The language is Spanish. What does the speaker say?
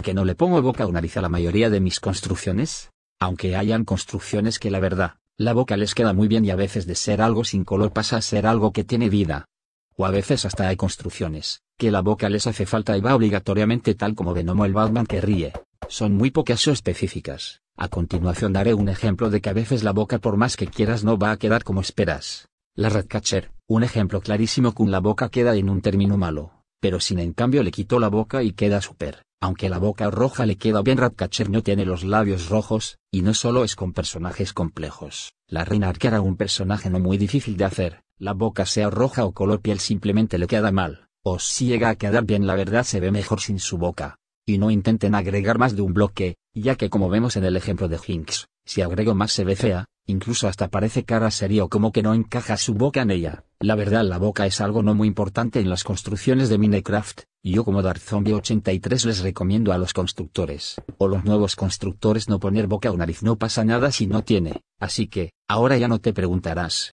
qué no le pongo boca o nariz a la mayoría de mis construcciones, aunque hayan construcciones que la verdad, la boca les queda muy bien y a veces de ser algo sin color pasa a ser algo que tiene vida. O a veces hasta hay construcciones, que la boca les hace falta y va obligatoriamente tal como Venomo el Batman que ríe. Son muy pocas o específicas. A continuación daré un ejemplo de que a veces la boca por más que quieras no va a quedar como esperas. La Redcatcher, un ejemplo clarísimo con la boca queda en un término malo pero sin en cambio le quitó la boca y queda súper. Aunque la boca roja le queda bien Ratcatcher no tiene los labios rojos, y no solo es con personajes complejos. La reina arquera un personaje no muy difícil de hacer, la boca sea roja o color piel simplemente le queda mal, o si llega a quedar bien la verdad se ve mejor sin su boca. Y no intenten agregar más de un bloque, ya que como vemos en el ejemplo de Hinks, si agrego más se ve fea, incluso hasta parece cara seria o como que no encaja su boca en ella. La verdad la boca es algo no muy importante en las construcciones de Minecraft, yo como Dark Zombie 83 les recomiendo a los constructores, o los nuevos constructores no poner boca o nariz no pasa nada si no tiene, así que, ahora ya no te preguntarás,